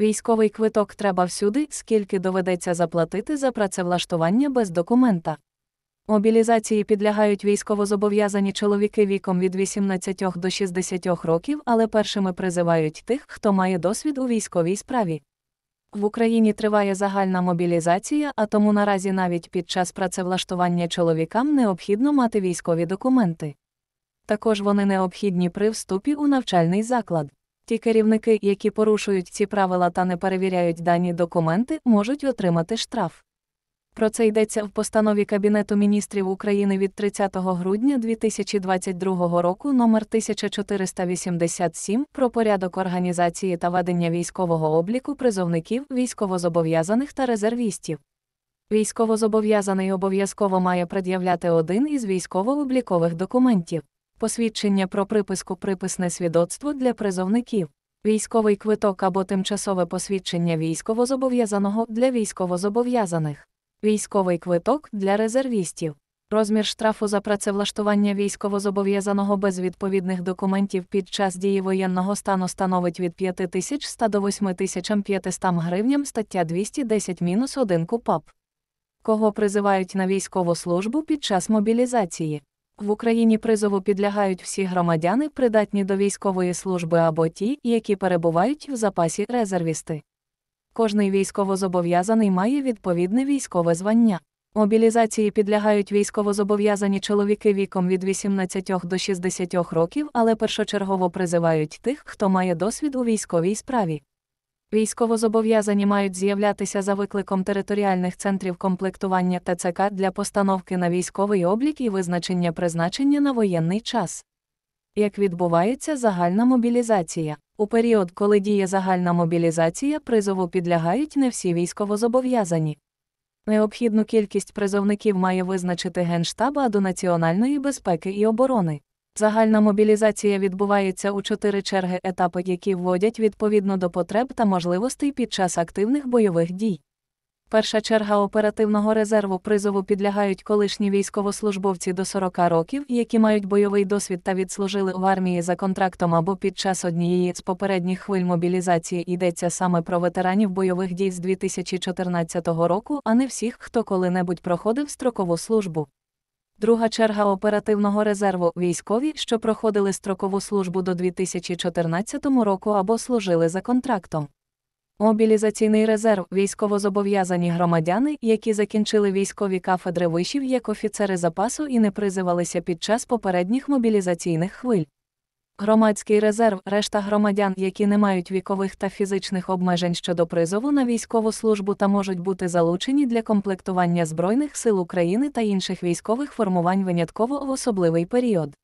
Військовий квиток треба всюди, скільки доведеться заплатити за працевлаштування без документа. Мобілізації підлягають військовозобов'язані чоловіки віком від 18 до 60 років, але першими призивають тих, хто має досвід у військовій справі. В Україні триває загальна мобілізація, а тому наразі навіть під час працевлаштування чоловікам необхідно мати військові документи. Також вони необхідні при вступі у навчальний заклад. Ті керівники, які порушують ці правила та не перевіряють дані документи, можуть отримати штраф. Про це йдеться в постанові Кабінету міністрів України від 30 грудня 2022 року номер 1487 про порядок організації та ведення військового обліку призовників, військовозобов'язаних та резервістів. Військовозобов'язаний обов'язково має пред'являти один із військово-облікових документів посвідчення про приписку приписне свідоцтво для призовників, військовий квиток або тимчасове посвідчення військовозобов'язаного для військовозобов'язаних, військовий квиток для резервістів. Розмір штрафу за працевлаштування військовозобов'язаного без відповідних документів під час дії воєнного стану становить від 5100 до 8500 гривням стаття 210-1 КУПАП. Кого призивають на військову службу під час мобілізації? В Україні призову підлягають всі громадяни, придатні до військової служби або ті, які перебувають в запасі резервісти. Кожний військовозобов'язаний має відповідне військове звання. Мобілізації підлягають військовозобов'язані чоловіки віком від 18 до 60 років, але першочергово призивають тих, хто має досвід у військовій справі. Військовозобов'язані мають з'являтися за викликом територіальних центрів комплектування ТЦК для постановки на військовий облік і визначення призначення на воєнний час. Як відбувається загальна мобілізація? У період, коли діє загальна мобілізація, призову підлягають не всі військовозобов'язані. Необхідну кількість призовників має визначити Генштаб а до національної безпеки і оборони. Загальна мобілізація відбувається у чотири черги етапи, які вводять відповідно до потреб та можливостей під час активних бойових дій. Перша черга оперативного резерву призову підлягають колишні військовослужбовці до 40 років, які мають бойовий досвід та відслужили в армії за контрактом або під час однієї з попередніх хвиль мобілізації йдеться саме про ветеранів бойових дій з 2014 року, а не всіх, хто коли-небудь проходив строкову службу. Друга черга оперативного резерву військові, що проходили строкову службу до 2014 року або служили за контрактом. Мобілізаційний резерв військовозобов'язані громадяни, які закінчили військові кафедри вишів як офіцери запасу і не призивалися під час попередніх мобілізаційних хвиль. Громадський резерв, решта громадян, які не мають вікових та фізичних обмежень щодо призову на військову службу та можуть бути залучені для комплектування Збройних сил України та інших військових формувань винятково в особливий період.